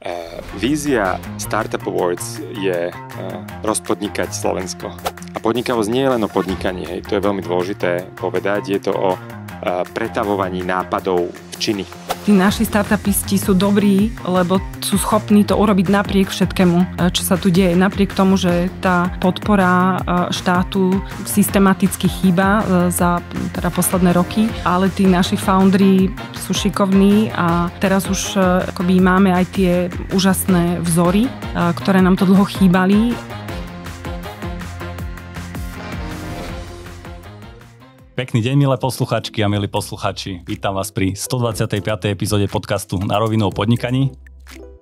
E, vízia Startup Awards je e, rozpodnikať Slovensko. A podnikavosť nie je len o podnikaní, hej, to je veľmi dôležité povedať, je to o E, pretavovaní nápadov v činy. Tí naši startupisti sú dobrí, lebo sú schopní to urobiť napriek všetkému, e, čo sa tu deje. Napriek tomu, že tá podpora e, štátu systematicky chýba za teda posledné roky, ale tí naši foundry sú šikovní a teraz už akoby máme aj tie úžasné vzory, ktoré nám to dlho chýbali Pekný deň, milé posluchačky a milí posluchači. Vítam vás pri 125. epizóde podcastu Na rovinu o podnikaní.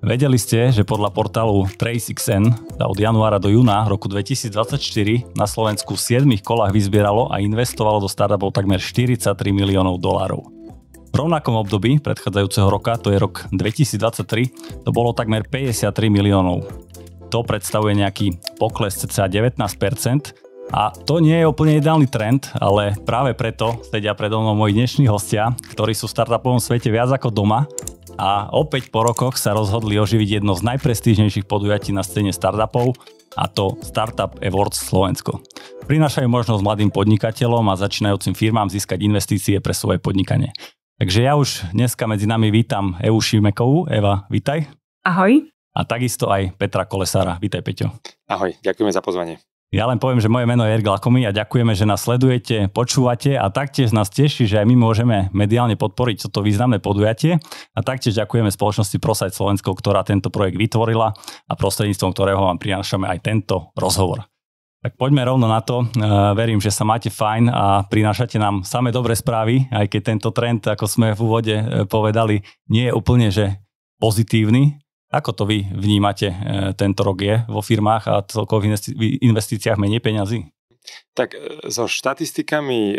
Vedeli ste, že podľa portálu TraceXN sa od januára do júna roku 2024 na Slovensku v 7 kolách vyzbieralo a investovalo do startupov takmer 43 miliónov dolárov. V rovnakom období predchádzajúceho roka, to je rok 2023, to bolo takmer 53 miliónov. To predstavuje nejaký pokles cca 19%, a to nie je úplne ideálny trend, ale práve preto sedia predo mnou moji dnešní hostia, ktorí sú v startupovom svete viac ako doma a opäť po rokoch sa rozhodli oživiť jedno z najprestížnejších podujatí na scéne startupov, a to Startup Awards Slovensko. Prinášajú možnosť mladým podnikateľom a začínajúcim firmám získať investície pre svoje podnikanie. Takže ja už dneska medzi nami vítam Evu Šimekovú. Eva, vítaj. Ahoj. A takisto aj Petra Kolesára. Vítaj, Peťo. Ahoj, ďakujeme za pozvanie. Ja len poviem, že moje meno je Erik Lakomi a ďakujeme, že nás sledujete, počúvate a taktiež nás teší, že aj my môžeme mediálne podporiť toto významné podujatie a taktiež ďakujeme spoločnosti Prosajt Slovensko, ktorá tento projekt vytvorila a prostredníctvom ktorého vám prinášame aj tento rozhovor. Tak poďme rovno na to. E, verím, že sa máte fajn a prinášate nám same dobré správy, aj keď tento trend, ako sme v úvode e, povedali, nie je úplne že pozitívny, ako to vy vnímate e, tento rok je vo firmách a celkovo v investíciách menej peňazí? Tak e, so štatistikami e,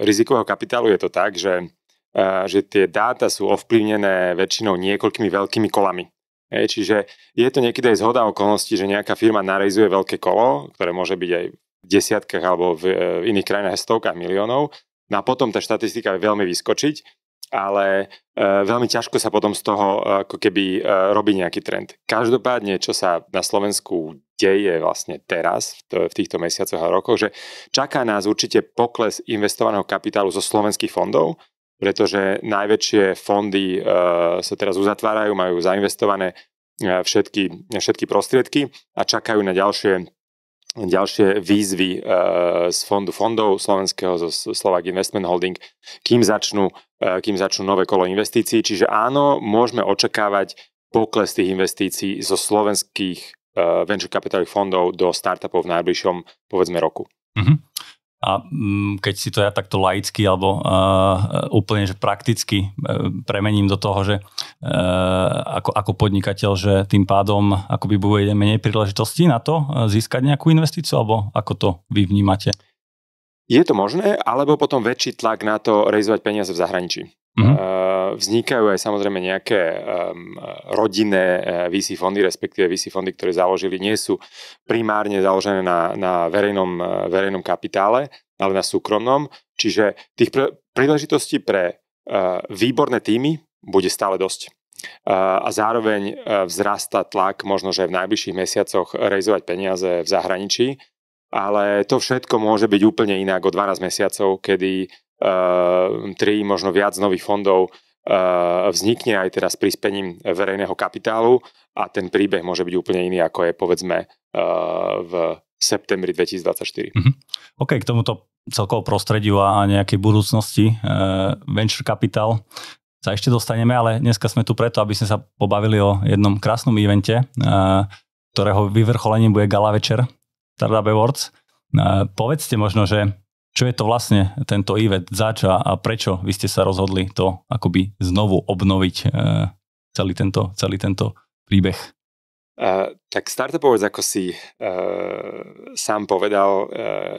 rizikového kapitálu je to tak, že, e, že tie dáta sú ovplyvnené väčšinou niekoľkými veľkými kolami. E, čiže je to niekedy aj zhoda okolností, že nejaká firma narejzuje veľké kolo, ktoré môže byť aj v desiatkách alebo v, e, v iných krajinách stovkách miliónov, no a potom tá štatistika je veľmi vyskočiť ale e, veľmi ťažko sa potom z toho e, ako keby e, robí nejaký trend. Každopádne, čo sa na Slovensku deje vlastne teraz, v týchto mesiacoch a rokoch, že čaká nás určite pokles investovaného kapitálu zo slovenských fondov, pretože najväčšie fondy sa teraz uzatvárajú, majú zainvestované všetky, všetky prostriedky a čakajú na ďalšie ďalšie výzvy eh, z fondu fondov slovenského, zo Slovak Investment Holding, kým začnú, eh, kým začnú nové kolo investícií. Čiže áno, môžeme očakávať pokles tých investícií zo slovenských eh, venture capitalových fondov do startupov v najbližšom, povedzme, roku. Mm-hmm. A mm, keď si to ja takto laicky alebo uh, úplne že prakticky uh, premením do toho, že ako, ako podnikateľ, že tým pádom akoby bude menej príležitostí na to eh, získať nejakú investíciu, alebo ako to vy vnímate? Je to možné, alebo potom väčší tlak na to realizovať peniaze v zahraničí. Mm-hmm. Vznikajú aj samozrejme nejaké um, rodinné eh, VC fondy, respektíve VC fondy, ktoré založili, nie sú primárne založené na, na verejnom, verejnom kapitále, ale na súkromnom. Čiže tých pr- príležitostí pre uh, výborné týmy, bude stále dosť. A zároveň vzrasta tlak možno, že v najbližších mesiacoch realizovať peniaze v zahraničí, ale to všetko môže byť úplne inak o 12 mesiacov, kedy uh, možno viac nových fondov uh, vznikne aj teraz prispením verejného kapitálu a ten príbeh môže byť úplne iný, ako je povedzme uh, v septembri 2024. Mm-hmm. OK, k tomuto celkovo prostrediu a nejakej budúcnosti. E, venture capital sa ešte dostaneme, ale dneska sme tu preto, aby sme sa pobavili o jednom krásnom evente, eh, ktorého vyvrcholením bude gala večer Startup Awards. Eh, povedzte možno, že čo je to vlastne tento event, čo a prečo vy ste sa rozhodli to akoby znovu obnoviť eh, celý tento, celý tento príbeh? tak Startupovec, ako si uh, sám povedal, uh,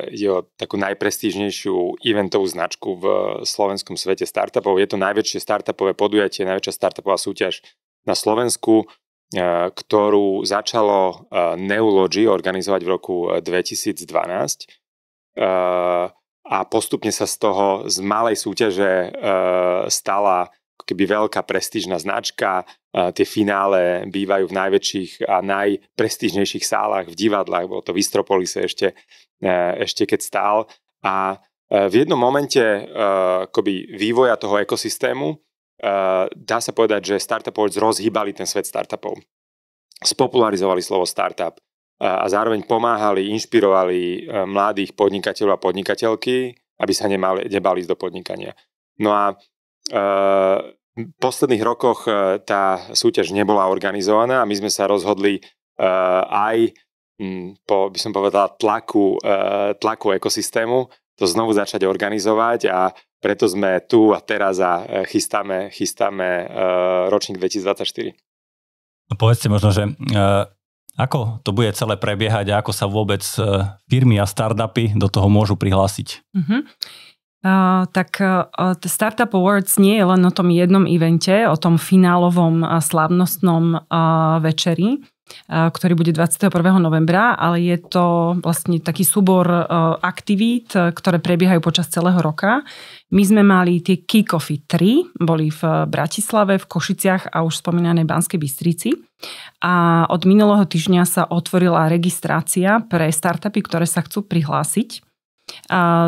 e, je o takú najprestížnejšiu eventovú značku v slovenskom svete startupov. Je to najväčšie startupové podujatie, najväčšia startupová súťaž na Slovensku, uh, ktorú začalo uh, Neology organizovať v roku 2012. Uh, a postupne sa z toho, z malej súťaže uh, stala keby veľká prestížna značka, tie finále bývajú v najväčších a najprestížnejších sálach v divadlách, bolo to v Istropolise ešte, e, ešte keď stál a e, v jednom momente e, akoby vývoja toho ekosystému dá sa povedať, že Startup Awards rozhýbali ten svet startupov. Spopularizovali slovo startup a zároveň pomáhali, inšpirovali mladých podnikateľov a podnikateľky, aby sa nemali, nebali ísť do podnikania. No a Eh, v posledných rokoch eh, tá súťaž nebola organizovaná a my sme sa rozhodli eh, aj hm, po, by som povedal, tlaku, tlaku ekosystému to znovu začať organizovať a preto sme tu a teraz a chystáme, chystáme ročník 2024. No Povedzte možno, že ako to bude celé prebiehať a ako sa vôbec firmy a startupy do toho môžu prihlásiť? Mm-hmm. Uh, tak uh, Startup Awards nie je len o tom jednom evente, o tom finálovom uh, slávnostnom uh, večeri, uh, ktorý bude 21. novembra, ale je to vlastne taký súbor uh, aktivít, uh, ktoré prebiehajú počas celého roka. My sme mali tie kick-offy 3, boli v Bratislave, v Košiciach a už spomínanej Banskej Bystrici. A od minulého týždňa sa otvorila registrácia pre startupy, ktoré sa chcú prihlásiť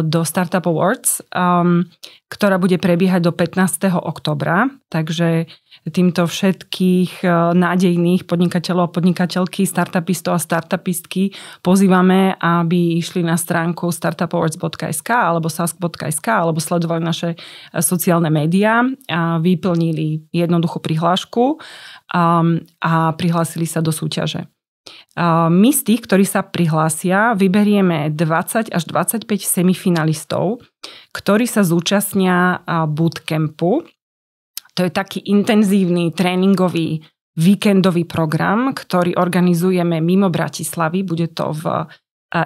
do Startup Awards, um, ktorá bude prebiehať do 15. oktobra. Takže týmto všetkých e, nádejných podnikateľov a podnikateľky, startupistov a startupistky pozývame, aby išli na stránku startupawards.sk alebo sask.sk alebo sledovali naše e, sociálne médiá a vyplnili jednoduchú prihlášku um, a prihlásili sa do súťaže. My z tých, ktorí sa prihlásia, vyberieme 20 až 25 semifinalistov, ktorí sa zúčastnia bootcampu. To je taký intenzívny tréningový víkendový program, ktorý organizujeme mimo Bratislavy, bude to v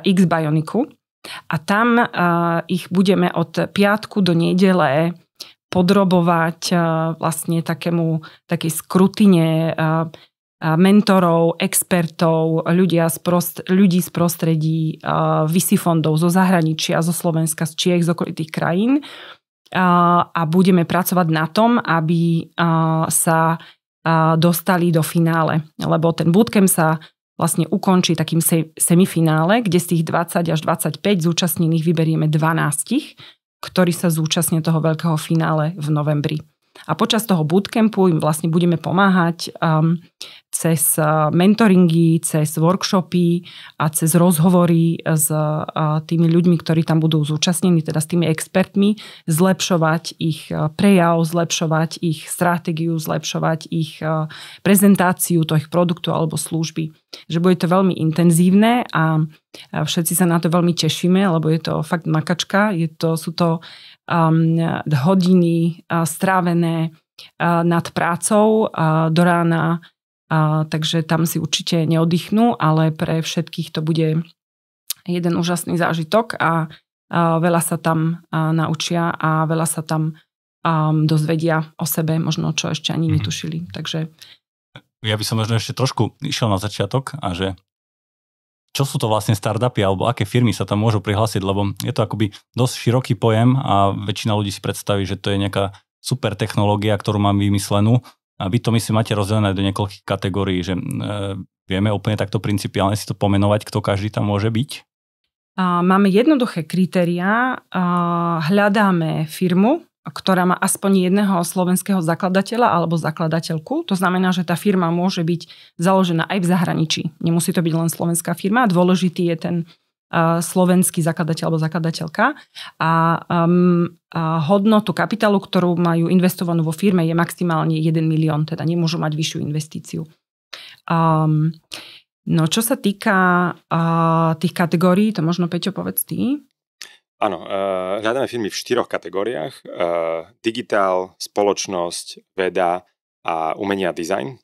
X Bioniku. A tam ich budeme od piatku do nedele podrobovať vlastne takému, takej skrutine mentorov, expertov, ľudia z prost, ľudí z prostredí VC fondov zo zahraničia, zo Slovenska, z Čiech, z okolitých krajín a budeme pracovať na tom, aby sa dostali do finále. Lebo ten bootcamp sa vlastne ukončí takým semifinále, kde z tých 20 až 25 zúčastnených vyberieme 12, ktorí sa zúčastnia toho veľkého finále v novembri. A počas toho bootcampu im vlastne budeme pomáhať um, cez eh, mentoringy, cez workshopy a cez rozhovory s eh, tými ľuďmi, ktorí tam budú zúčastnení, teda s tými expertmi, zlepšovať ich eh, prejav, zlepšovať ich stratégiu, zlepšovať ich prezentáciu toho ich produktu alebo služby. Že bude to veľmi intenzívne a všetci sa na to veľmi tešíme, lebo je to fakt makačka, je to, sú to um, hodiny uh, strávené nad prácou do rána a, takže tam si určite neoddychnú, ale pre všetkých to bude jeden úžasný zážitok a, a veľa sa tam a, naučia a veľa sa tam a, dozvedia o sebe, možno čo ešte ani mhm. netušili. Takže... Ja by som možno ešte trošku išiel na začiatok a že čo sú to vlastne startupy alebo aké firmy sa tam môžu prihlásiť, lebo je to akoby dosť široký pojem a väčšina ľudí si predstaví, že to je nejaká super technológia, ktorú mám vymyslenú, a vy to myslím máte rozdelené do niekoľkých kategórií, že e, vieme úplne takto principiálne si to pomenovať, kto každý tam môže byť? A máme jednoduché kritériá. Hľadáme firmu, ktorá má aspoň jedného slovenského zakladateľa alebo zakladateľku. To znamená, že tá firma môže byť založená aj v zahraničí. Nemusí to byť len slovenská firma. Dôležitý je ten slovenský zakladateľ alebo zakladateľka. A, um, a hodnotu kapitálu, ktorú majú investovanú vo firme, je maximálne 1 milión, teda nemôžu mať vyššiu investíciu. Um, no čo sa týka uh, tých kategórií, to možno Peťo povedz ty. Áno, uh, hľadáme firmy v štyroch kategóriách. Uh, digitál, spoločnosť, veda a umenia a dizajn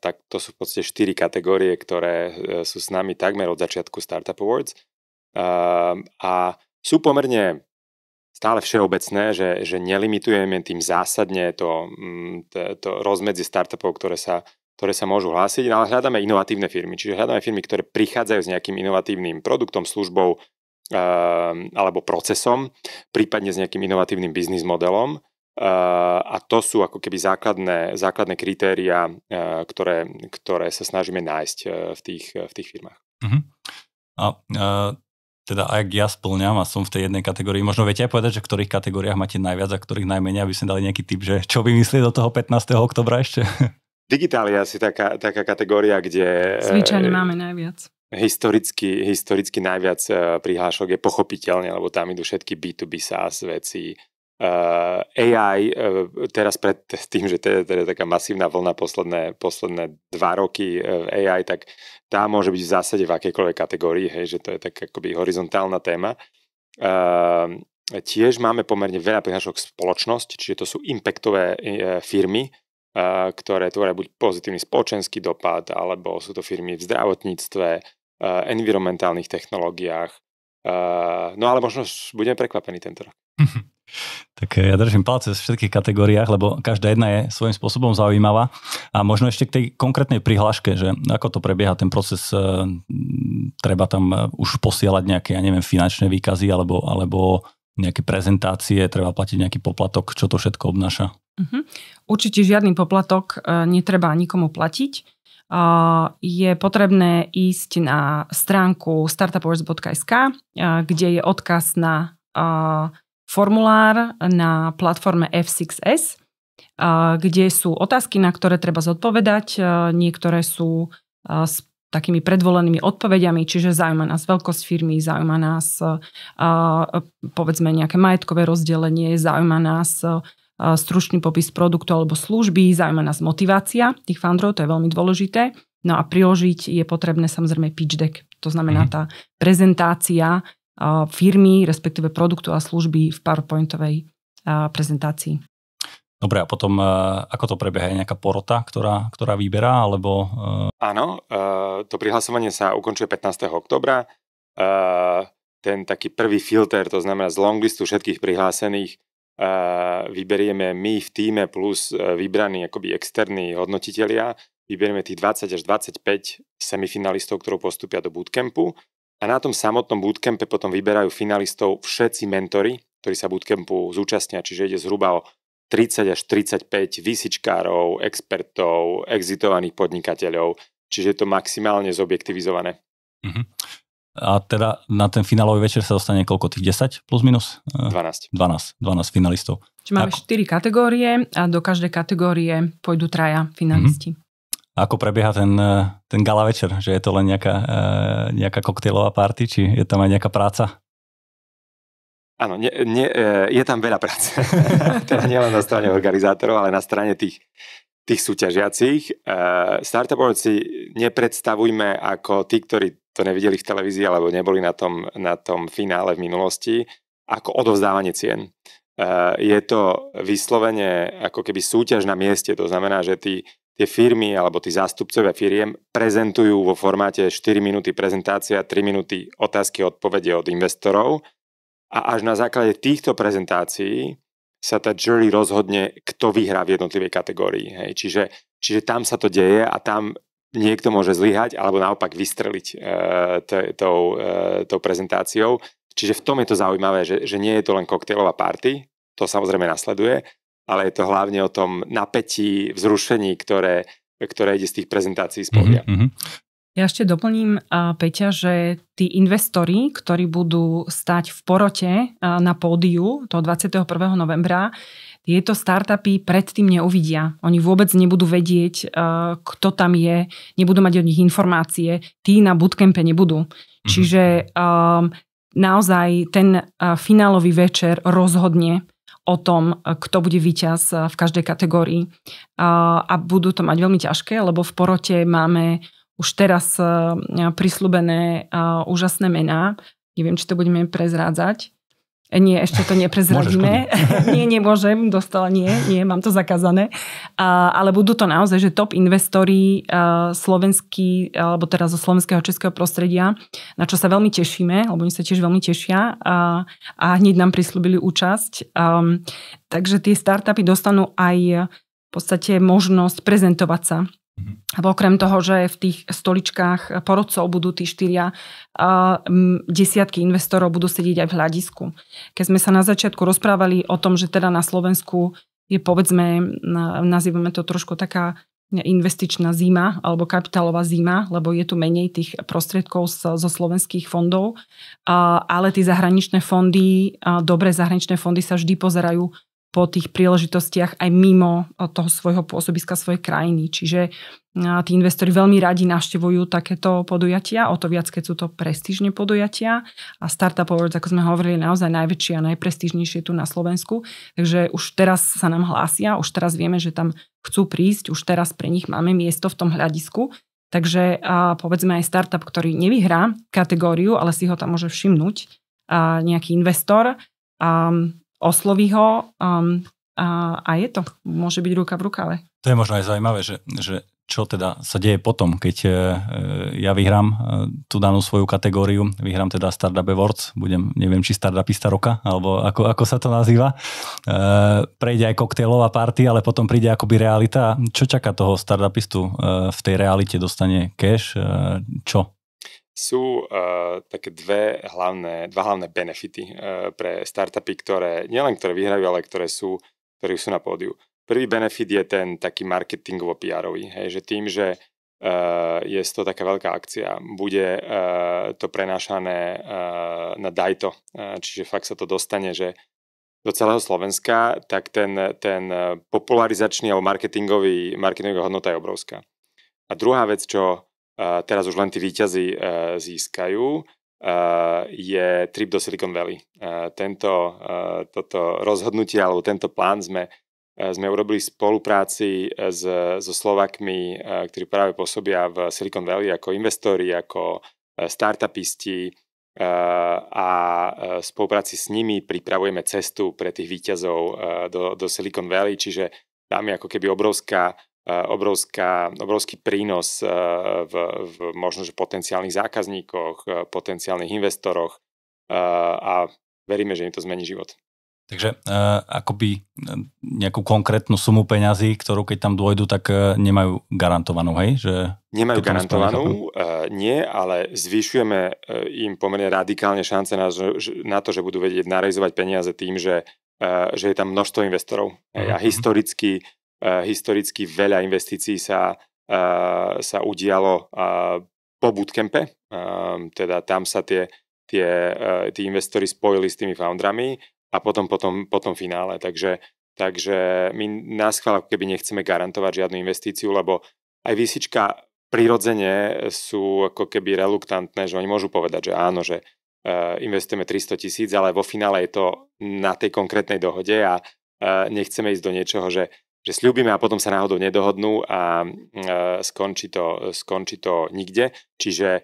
tak to sú v podstate 4 kategórie, ktoré e, sú s nami takmer od začiatku Startup Awards. a sú pomerne stále všeobecné, že, že nelimitujeme tým zásadne to, mm, to, to rozmedzi startupov, ktoré sa, ktoré sa môžu hlásiť, ale hľadáme inovatívne firmy. Čiže hľadáme firmy, ktoré prichádzajú s nejakým inovatívnym produktom, službou alebo procesom, prípadne s nejakým inovatívnym biznis modelom Eh, a to sú ako keby základné, základné kritéria, eh, ktoré, ktoré sa snažíme nájsť eh, v tých, v tých firmách. Uh-huh. A teda ak ja splňam a som v tej jednej kategórii, možno viete aj povedať, že v ktorých kategóriách máte najviac a ktorých najmenej, aby sme dali nejaký typ, že čo vymyslieť do toho 15. oktobra ešte? Digitál je asi taká, taká kategória, kde... Zvyčajne máme najviac historicky, historicky najviac prihlášok je pochopiteľne, lebo tam idú všetky B2B SaaS veci, Uh, eh, AI uh, eh, teraz pred tým, že teda, je teda taká masívna vlna posledné, posledné dva roky uh, eh, AI, tak tá môže byť v zásade v akejkoľvek kategórii, hej, že to je tak akoby horizontálna téma. Uh, tiež máme pomerne veľa prihlášok spoločnosť, čiže to sú impactové uh, firmy, uh, ktoré tvoria buď pozitívny spoločenský dopad, alebo sú to firmy v zdravotníctve, uh, environmentálnych technológiách. Uh, no ale možno budeme prekvapení tento rok. Tak eh, ja držím palce v všetkých kategóriách, lebo každá jedna je svojím spôsobom zaujímavá. A možno ešte k tej konkrétnej prihláške, že ako to prebieha ten proces, eh, treba tam eh, už posielať nejaké, ja neviem, finančné výkazy alebo, alebo nejaké prezentácie, treba platiť nejaký poplatok, čo to všetko obnáša. Uh-huh. Určite žiadny poplatok netreba nikomu platiť je potrebné ísť na stránku startupovers.sk, kde je odkaz na formulár na platforme F6S, kde sú otázky, na ktoré treba zodpovedať. Niektoré sú s takými predvolenými odpovediami, čiže zaujíma nás veľkosť firmy, zaujíma nás povedzme nejaké majetkové rozdelenie, zaujíma nás stručný popis produktu alebo služby, zaujíma nás motivácia tých founderov, to je veľmi dôležité. No a priložiť je potrebné samozrejme pitch deck, to znamená mhm. tá prezentácia firmy, respektíve produktu a služby v PowerPointovej prezentácii. Dobre, a potom e, ako to prebieha? Je nejaká porota, ktorá, ktorá vyberá? Alebo... E? Áno, e, to prihlasovanie sa ukončuje 15. oktobra. Ten taký prvý filter, to znamená z longlistu všetkých prihlásených, vyberieme my v týme plus vybraní akoby externí hodnotitelia, vyberieme tých 20 až 25 semifinalistov, ktorú postupia do bootcampu a na tom samotnom bootcampe potom vyberajú finalistov všetci mentory, ktorí sa bootcampu zúčastnia, čiže ide zhruba o 30 až 35 vysičkárov, expertov, exitovaných podnikateľov, čiže je to maximálne zobjektivizované. Uh-huh. A teda na ten finálový večer sa dostane koľko? Tých 10 plus minus? 12. 12, 12 finalistov. Čiže máme Ako? 4 kategórie a do každej kategórie pôjdu traja finalisti. Mm-hmm. Ako prebieha ten, e, ten gala večer? Že je to len nejaká, e, nejaká koktejlová party, či je tam aj nejaká práca? Áno, nie, nie, e, je tam veľa práce. teda nielen na strane organizátorov, ale na strane tých, tých súťažiacich. Startupovci nepredstavujme ako tí, ktorí to nevideli v televízii alebo neboli na tom, na tom finále v minulosti, ako odovzdávanie cien. Je to vyslovene ako keby súťaž na mieste, to znamená, že tí tie firmy alebo tí zástupcovia firiem prezentujú vo formáte 4 minúty prezentácia, 3 minúty otázky a odpovede od investorov a až na základe týchto prezentácií sa tá jury rozhodne, kto vyhrá v jednotlivej kategórii. Hej. Čiže, čiže tam sa to deje a tam niekto môže zlyhať alebo naopak vystreliť e, tou, e, prezentáciou. Čiže v tom je to zaujímavé, že, že nie je to len koktejlová party, to samozrejme nasleduje, ale je to hlavne o tom napätí, vzrušení, ktoré, ktoré ide z tých prezentácií spolia. Mm-hmm. Mhm, ja ešte doplním, Peťa, že tí investori, ktorí budú stať v porote na pódiu toho 21. novembra, tieto startupy predtým neuvidia. Oni vôbec nebudú vedieť, kto tam je, nebudú mať od nich informácie, tí na bootcampe nebudú. Mhm. Čiže um, naozaj ten uh, finálový večer rozhodne o tom, e, kto bude víťaz e, v každej kategórii. A budú to mať veľmi ťažké, lebo v porote máme už teraz e, prislúbené úžasné mená. Neviem, či to budeme prezrádzať. Nie, ešte to neprezradíme. nie, nemôžem, dostala nie, nie, mám to zakázané. A, ale budú to naozaj, že top investori uh, e, slovenskí, alebo teraz zo slovenského českého prostredia, na čo sa veľmi tešíme, alebo oni sa tiež veľmi tešia a, a hneď nám prislúbili účasť. Um, takže tie startupy dostanú aj v podstate možnosť prezentovať sa Mhm. A okrem toho, že v tých stoličkách porodcov budú tí štyria, desiatky investorov budú sedieť aj v hľadisku. Keď sme sa na začiatku rozprávali o tom, že teda na Slovensku je povedzme, nazývame to trošku taká investičná zima alebo kapitálová zima, lebo je tu menej tých prostriedkov zo slovenských fondov, ale tie zahraničné fondy, dobré zahraničné fondy sa vždy pozerajú po tých príležitostiach aj mimo eh, toho svojho pôsobiska svojej krajiny. Čiže eh, tí investori veľmi radi navštevujú takéto podujatia, o to viac, keď sú to prestížne podujatia. A Startup Awards, ako sme hovorili, je naozaj najväčšie a najprestížnejšie tu na Slovensku. Takže už teraz sa nám hlásia, už teraz vieme, že tam chcú prísť, už teraz pre nich máme miesto v tom hľadisku. Takže a povedzme aj startup, ktorý nevyhrá kategóriu, ale si ho tam môže všimnúť a nejaký investor, a osloví ho um, a, a je to. Môže byť ruka v rukave. To je možno aj zaujímavé, že, že čo teda sa deje potom, keď e, e, ja vyhrám e, tú danú svoju kategóriu, vyhrám teda Startup Awards, budem, neviem, či Startupista roka, alebo ako, ako sa to nazýva. Prejde aj koktejlová party, ale potom príde akoby realita. Čo čaká toho startupistu v tej realite? Dostane cash? Čo? sú uh, také dve hlavné, dva hlavné benefity uh, pre startupy, ktoré nielen ktoré vyhrajú, ale ktoré sú, ktoré sú na pódiu. Prvý benefit je ten taký marketingovo pr že tým, že uh, je to taká veľká akcia, bude uh, to prenášané uh, na Dajto, uh, čiže fakt sa to dostane, že do celého Slovenska, tak ten, ten popularizačný alebo marketingový, marketingová hodnota je obrovská. A druhá vec, čo teraz už len tí výťazí e, získajú, e, je trip do Silicon Valley. E, tento toto rozhodnutie alebo tento plán sme, sme urobili v spolupráci s, so Slovakmi, ktorí práve pôsobia v Silicon Valley ako investori, ako startupisti a v spolupráci s nimi pripravujeme cestu pre tých výťazov do, do Silicon Valley, čiže tam je ako keby obrovská E, obrovská, obrovský prínos e, v, v možno, že potenciálnych zákazníkoch, e, potenciálnych investoroch a veríme, že im to zmení život. Takže uh, akoby nejakú konkrétnu sumu peňazí, ktorú keď tam dôjdu, tak uh, nemajú garantovanú, hej? Že nemajú garantovanú, uh, nie, ale zvyšujeme uh, im pomerne radikálne šance na, na to, že budú vedieť narejzovať peniaze tým, že, uh, že je tam množstvo investorov. Uh-huh. A mhm, mhm. historicky Eh, historicky veľa investícií sa, eh, sa udialo eh, po bootcampe, ehm, teda tam sa tie, tie, tí investori spojili s tými foundrami a potom, potom, potom finále. Takže, takže my nás chvála, keby nechceme garantovať žiadnu investíciu, lebo aj výsička prirodzene sú ako keby reluktantné, že oni môžu povedať, že áno, že investujeme 300 tisíc, ale vo finále je to na tej konkrétnej dohode a nechceme ísť do niečoho, že že sľúbime a potom sa náhodou nedohodnú a e, skončí, to, skončí to nikde. Čiže e,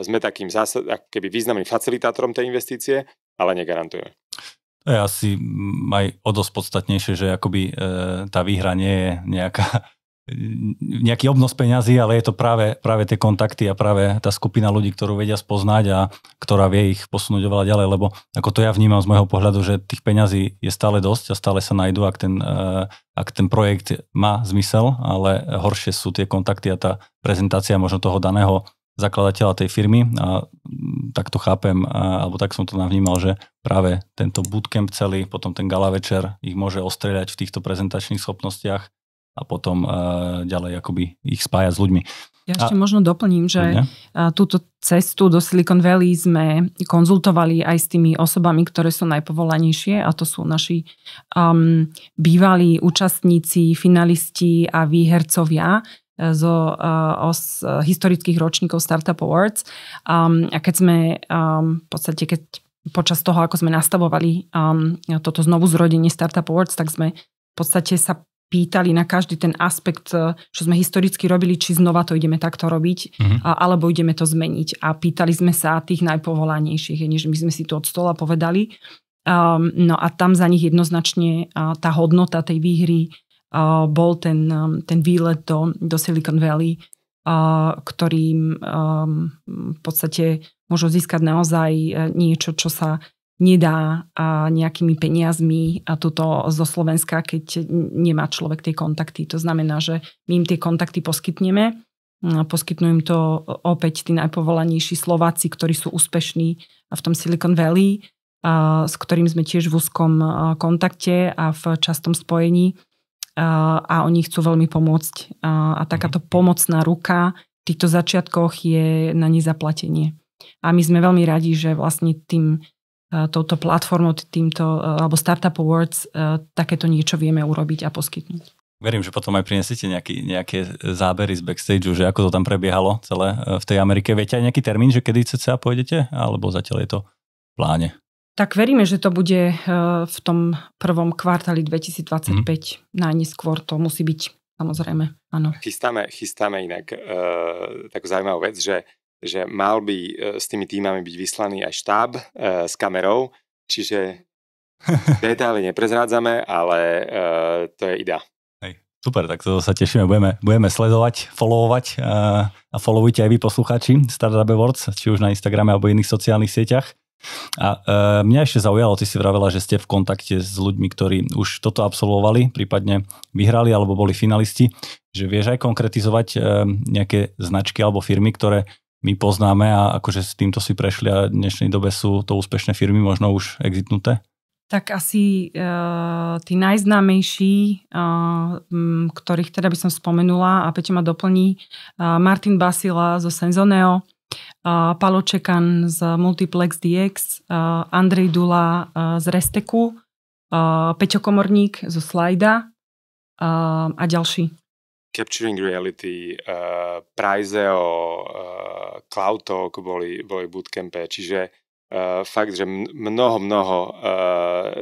sme takým zásad, keby významným facilitátorom tej investície, ale negarantujeme. To je asi aj o dosť podstatnejšie, že akoby e, tá výhra nie je nejaká nejaký obnos peňazí, ale je to práve, práve tie kontakty a práve tá skupina ľudí, ktorú vedia spoznať a ktorá vie ich posunúť oveľa ďalej, lebo ako to ja vnímam z môjho pohľadu, že tých peňazí je stále dosť a stále sa nájdú, ak ten, eh, ak ten projekt má zmysel, ale horšie sú tie kontakty a tá prezentácia možno toho daného zakladateľa tej firmy a mm, tak to chápem, alebo tak som to navnímal, že práve tento bootcamp celý, potom ten gala večer ich môže ostreľať v týchto prezentačných schopnostiach a potom uh, ďalej akoby ich spája s ľuďmi. Ja ešte a, možno doplním, že ne? Eh, túto cestu do Silicon Valley sme konzultovali aj s tými osobami, ktoré sú najpovolanejšie a to sú naši um, bývalí účastníci, finalisti a výhercovia eh, zo uh, os, uh, historických ročníkov Startup Awards. Um, a keď sme um, v podstate, keď počas toho, ako sme nastavovali um, toto znovu zrodenie Startup Awards, tak sme v podstate sa pýtali na každý ten aspekt, eh, čo sme historicky robili, či znova to ideme takto robiť, mm-hmm. alebo ideme to zmeniť. A pýtali sme sa tých najpovolanejších, eh, než my sme si to od stola povedali. Um, no a tam za nich jednoznačne uh, tá hodnota tej výhry uh, bol ten, um, ten výlet do, do Silicon Valley, uh, ktorým um, v podstate môžu získať naozaj niečo, čo sa nedá nejakými peniazmi a toto zo Slovenska, keď nemá človek tie kontakty. To znamená, že my im tie kontakty poskytneme. Poskytnú im to opäť tí najpovolanejší Slováci, ktorí sú úspešní v tom Silicon Valley, s ktorým sme tiež v úzkom kontakte a v častom spojení. A oni chcú veľmi pomôcť. A takáto mhm. pomocná ruka v týchto začiatkoch je na nezaplatenie. A my sme veľmi radi, že vlastne tým E, touto platformou, týmto, e, alebo Startup Awards, e, takéto niečo vieme urobiť a poskytnúť. Verím, že potom aj prinesete nejaký, nejaké zábery z backstage, že ako to tam prebiehalo celé v tej Amerike. Viete aj nejaký termín, že kedy cca pôjdete? Alebo zatiaľ je to v pláne? Tak veríme, že to bude v tom prvom kvartali 2025 mm. najneskôr. To musí byť samozrejme, áno. Chystáme, chystáme inak uh, takú zaujímavú vec, že že mal by e, s tými týmami byť vyslaný aj štáb e, s kamerou, čiže detaily neprezrádzame, ale e, to je ida. super, tak to sa tešíme, budeme, budeme sledovať, followovať a, a followujte aj vy posluchači Startup Awards, či už na Instagrame alebo iných sociálnych sieťach. A e, mňa ešte zaujalo, ty si vravela, že ste v kontakte s ľuďmi, ktorí už toto absolvovali, prípadne vyhrali alebo boli finalisti, že vieš aj konkretizovať e, nejaké značky alebo firmy, ktoré my poznáme a akože s týmto si prešli a v dnešnej dobe sú to úspešné firmy, možno už exitnuté? Tak asi e, tí najznámejší, e, ktorých teda by som spomenula a Peťo ma doplní, e, Martin Basila zo Senzoneo, e, Palo Čekan z Multiplex DX, e, Andrej Dula e, z Resteku, e, Peťo Komorník zo Slajda e, a ďalší. Capturing Reality, uh, eh, Prizeo, uh, eh, Cloud Talk boli, boli bootcampe, čiže uh, fakt, že mnoho, mnoho uh,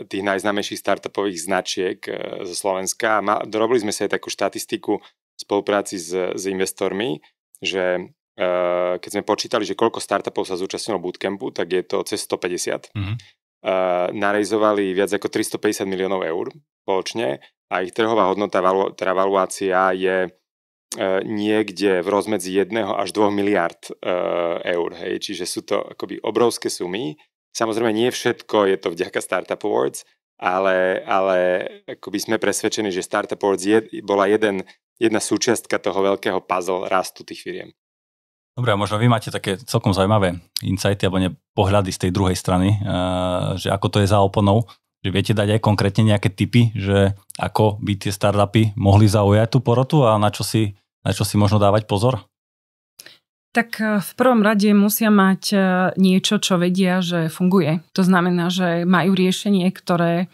tých najznámejších startupových značiek uh, zo Slovenska. Ma, dorobili sme si aj takú štatistiku v spolupráci s, s investormi, že uh, keď sme počítali, že koľko startupov sa zúčastnilo bootcampu, tak je to cez 150. Mm-hmm. Uh, narejzovali viac ako 350 miliónov eur spoločne a ich trhová hodnota, teda valuácia je e, niekde v rozmedzi 1 až 2 miliard e, eur. Hej. Čiže sú to akoby obrovské sumy. Samozrejme, nie všetko je to vďaka Startup Awards, ale, ale akoby sme presvedčení, že Startup Awards je, bola jeden, jedna súčiastka toho veľkého puzzle rastu tých firiem. Dobre, a možno vy máte také celkom zaujímavé insighty alebo ne, pohľady z tej druhej strany, e, že ako to je za oponou že viete dať aj konkrétne nejaké typy, že ako by tie startupy mohli zaujať tú porotu a na čo si, na čo si možno dávať pozor? Tak eh, v prvom rade musia mať eh, niečo, čo vedia, že funguje. To znamená, že majú riešenie, ktoré eh,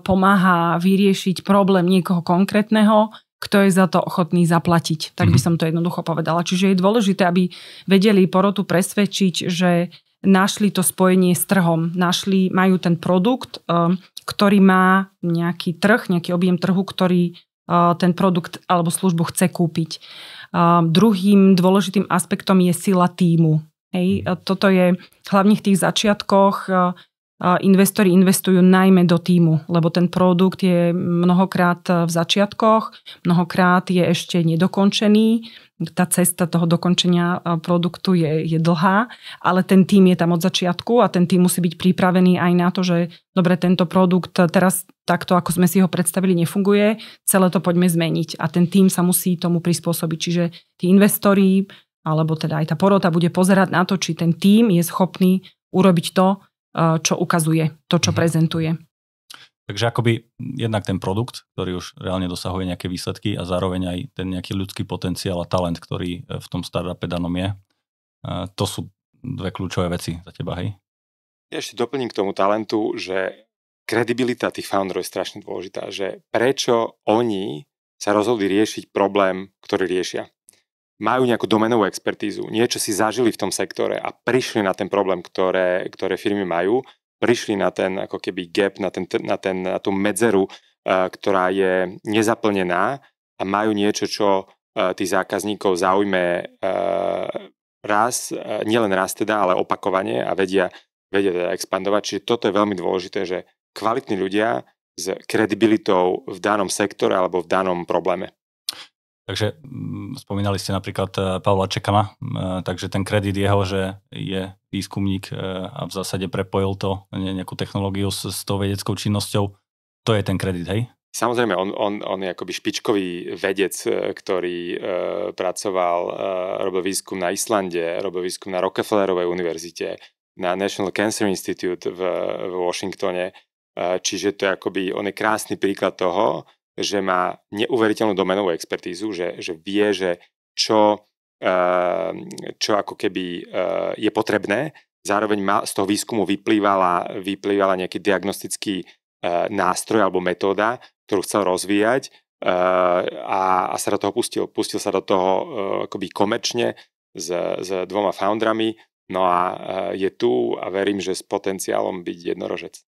pomáha vyriešiť problém niekoho konkrétneho, kto je za to ochotný zaplatiť. Tak by mhm. som to jednoducho povedala. Čiže je dôležité, aby vedeli porotu presvedčiť, že našli to spojenie s trhom. Našli, majú ten produkt, eh, ktorý má nejaký trh, nejaký objem trhu, ktorý eh, ten produkt alebo službu chce kúpiť. Eh, druhým dôležitým aspektom je sila týmu. Hej, toto je hlavne v tých začiatkoch investori investujú najmä do týmu, lebo ten produkt je mnohokrát v začiatkoch, mnohokrát je ešte nedokončený tá cesta toho dokončenia e, produktu je, je dlhá, ale ten tým je tam od začiatku a ten tým musí byť pripravený aj na to, že dobre, tento produkt teraz takto, ako sme si ho predstavili, nefunguje, celé to poďme zmeniť a ten tým sa musí tomu prispôsobiť. Čiže tí investori, alebo teda aj tá porota bude pozerať na to, či ten tým je schopný urobiť to, e, čo ukazuje, to, čo mhm. prezentuje. Takže akoby jednak ten produkt, ktorý už reálne dosahuje nejaké výsledky a zároveň aj ten nejaký ľudský potenciál a talent, ktorý e, v tom startupe danom je. E, to sú dve kľúčové veci za teba, hej? Ja ešte doplním k tomu talentu, že kredibilita tých founderov je strašne dôležitá, že prečo oni sa rozhodli riešiť problém, ktorý riešia. Majú nejakú domenovú expertízu, niečo si zažili v tom sektore a prišli na ten problém, ktoré, ktoré firmy majú prišli na ten ako keby gap, na, ten, na, ten, na tú medzeru, eh, ktorá je nezaplnená a majú niečo, čo eh, tých zákazníkov zaujme eh, raz, nielen raz teda, ale opakovanie a vedia, vedia teda expandovať. Čiže toto je veľmi dôležité, že kvalitní ľudia s kredibilitou v danom sektore alebo v danom probléme. Takže mm, spomínali ste napríklad eh, Pavla Čekama, eh, takže ten kredit jeho, že je výskumník eh, a v zásade prepojil to nejakú technológiu s, s tou vedeckou činnosťou, to je ten kredit, hej? Samozrejme, on, on, on je akoby špičkový vedec, ktorý e, pracoval, e, robil výskum na Islande, robil výskum na Rockefellerovej univerzite, na National Cancer Institute v, v Washingtone. E, čiže to je akoby, on je krásny príklad toho, že má neuveriteľnú domenovú expertízu, že, že vie, že čo, eh, čo ako keby eh, je potrebné. Zároveň má, z toho výskumu vyplývala, vyplývala nejaký diagnostický eh, nástroj alebo metóda, ktorú chcel rozvíjať a, a sa do toho pustil. Pustil sa do toho akoby komerčne s, s dvoma foundrami, no a je tu a verím, že s potenciálom byť jednorožec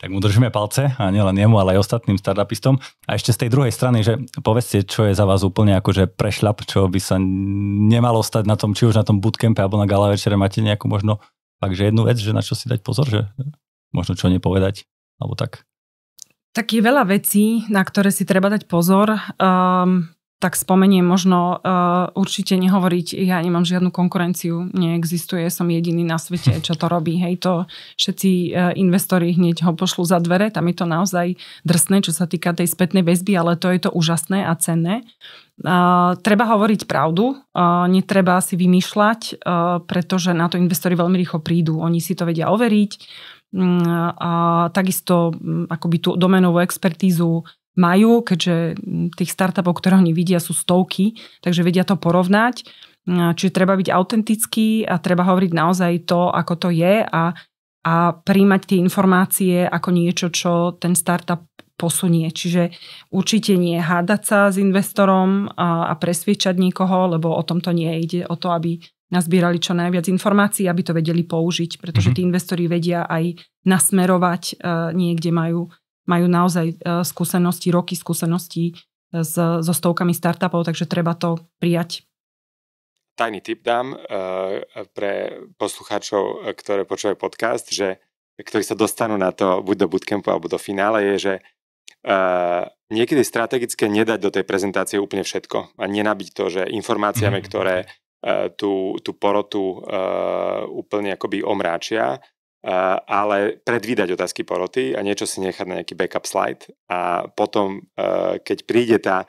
tak mu držíme palce a nielen jemu, ale aj ostatným startupistom. A ešte z tej druhej strany, že povedzte, čo je za vás úplne akože prešľap, čo by sa nemalo stať na tom, či už na tom bootcampe alebo na gala večere máte nejakú možno takže jednu vec, že na čo si dať pozor, že možno čo nepovedať, alebo tak. Tak je veľa vecí, na ktoré si treba dať pozor. Um, tak spomeniem možno, uh, určite nehovoriť, ja nemám žiadnu konkurenciu, neexistuje, som jediný na svete, čo to robí. Hej, to všetci uh, investori hneď ho pošlu za dvere, tam je to naozaj drsné, čo sa týka tej spätnej väzby, ale to je to úžasné a cenné. Uh, treba hovoriť pravdu, uh, netreba si vymýšľať, uh, pretože na to investori veľmi rýchlo prídu. Oni si to vedia overiť, mm, a takisto mm, akoby tú domenovú expertízu majú, keďže tých startupov, ktoré oni vidia, sú stovky, takže vedia to porovnať. Čiže treba byť autentický a treba hovoriť naozaj to, ako to je a, a príjmať tie informácie ako niečo, čo ten startup posunie. Čiže určite nie hádať sa s investorom a, a presviečať niekoho, lebo o tom to nie ide. O to, aby nazbierali čo najviac informácií, aby to vedeli použiť, pretože mhm. tí investori vedia aj nasmerovať, e, niekde majú majú naozaj e, skúsenosti, roky skúsenosti e, s, so stovkami startupov, takže treba to prijať. Tajný tip dám e, pre poslucháčov, ktoré počúvajú podcast, že ktorí sa dostanú na to buď do bootcampu alebo do finále, je, že Uh, niekedy strategické nedať do tej prezentácie úplne všetko a nenabiť to, že informáciami, mhm. ktoré uh, tú, tú porotu uh, úplne akoby omráčia ale predvídať otázky poroty a niečo si nechať na nejaký backup slide a potom, e, keď príde tá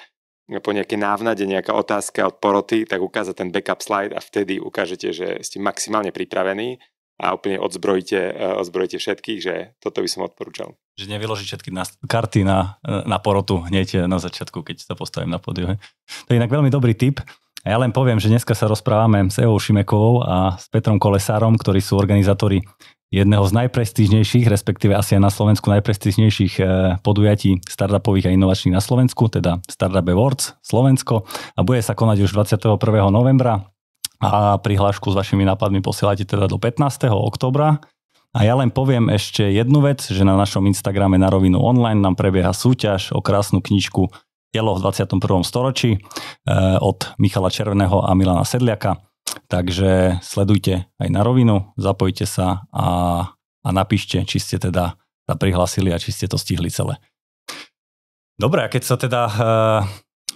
po nejakej návnade nejaká otázka od poroty, tak ukáza ten backup slide a vtedy ukážete, že ste maximálne pripravení a úplne odzbrojite odzbrojite všetkých, že toto by som odporúčal. Že nevyložiť všetky na, karty na, e, na porotu hneď e, na začiatku, keď sa postavím na pódiu. To je inak veľmi dobrý tip. A ja len poviem, že dneska sa rozprávame s Evou Šimekovou a s Petrom Kolesárom, ktorí sú organizátori jedného z najprestížnejších, respektíve asi aj na Slovensku najprestížnejších eh, podujatí startupových a inovačných na Slovensku, teda Startup Awards Slovensko a bude sa konať už 21. novembra a prihlášku s vašimi nápadmi posielate teda do 15. oktobra. A ja len poviem ešte jednu vec, že na našom Instagrame na rovinu online nám prebieha súťaž o krásnu knižku telo v 21. storočí eh, od Michala Červeného a Milana Sedliaka. Takže sledujte aj na rovinu, zapojte sa a, a napíšte, či ste teda sa prihlasili a či ste to stihli celé. Dobre, a keď sa teda eh,